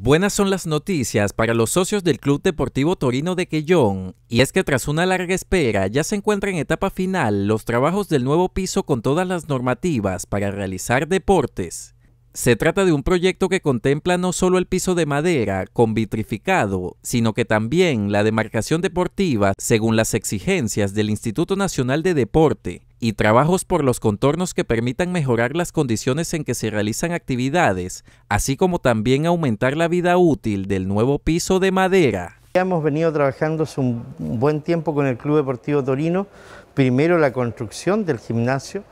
Buenas son las noticias para los socios del Club Deportivo Torino de Quellón, y es que tras una larga espera ya se encuentra en etapa final los trabajos del nuevo piso con todas las normativas para realizar deportes. Se trata de un proyecto que contempla no solo el piso de madera con vitrificado, sino que también la demarcación deportiva según las exigencias del Instituto Nacional de Deporte y trabajos por los contornos que permitan mejorar las condiciones en que se realizan actividades, así como también aumentar la vida útil del nuevo piso de madera. hemos venido trabajando hace un buen tiempo con el Club Deportivo Torino, primero la construcción del gimnasio,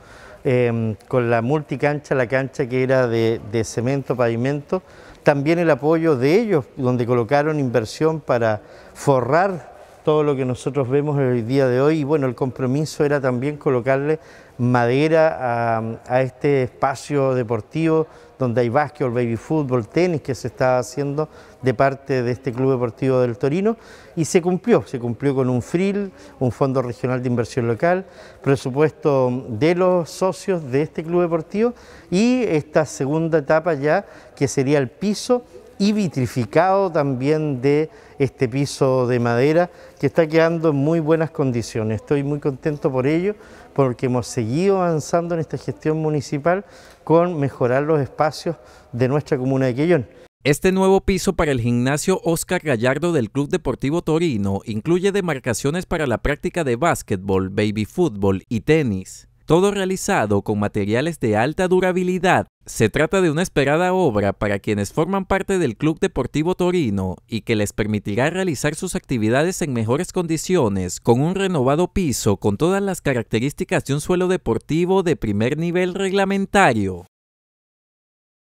Em, con la multicancha, la cancha que era de cemento, pavimento, también el apoyo de ellos, donde colocaron inversión para forrar todo lo que nosotros vemos el día de hoy y bueno, el compromiso era también colocarle madera a, este espacio deportivo donde hay básquetbol, baby fútbol, tenis que se está haciendo de parte de este Club Deportivo del Torino y se cumplió, se cumplió con un FRIL, un Fondo Regional de Inversión Local, presupuesto de los socios de este Club Deportivo y esta segunda etapa ya que sería el piso y vitrificado también de este piso de madera que está quedando en muy buenas condiciones. Estoy muy contento por ello porque hemos seguido avanzando en esta gestión municipal con mejorar los espacios de nuestra comuna de Quellón. Este nuevo piso para el gimnasio Oscar Gallardo del Club Deportivo Torino incluye demarcaciones para la práctica de básquetbol, baby fútbol y tenis todo realizado con materiales de alta durabilidad. Se trata de una esperada obra para quienes forman parte del Club Deportivo Torino y que les permitirá realizar sus actividades en mejores condiciones, con un renovado piso con todas las características de un suelo deportivo de primer nivel reglamentario.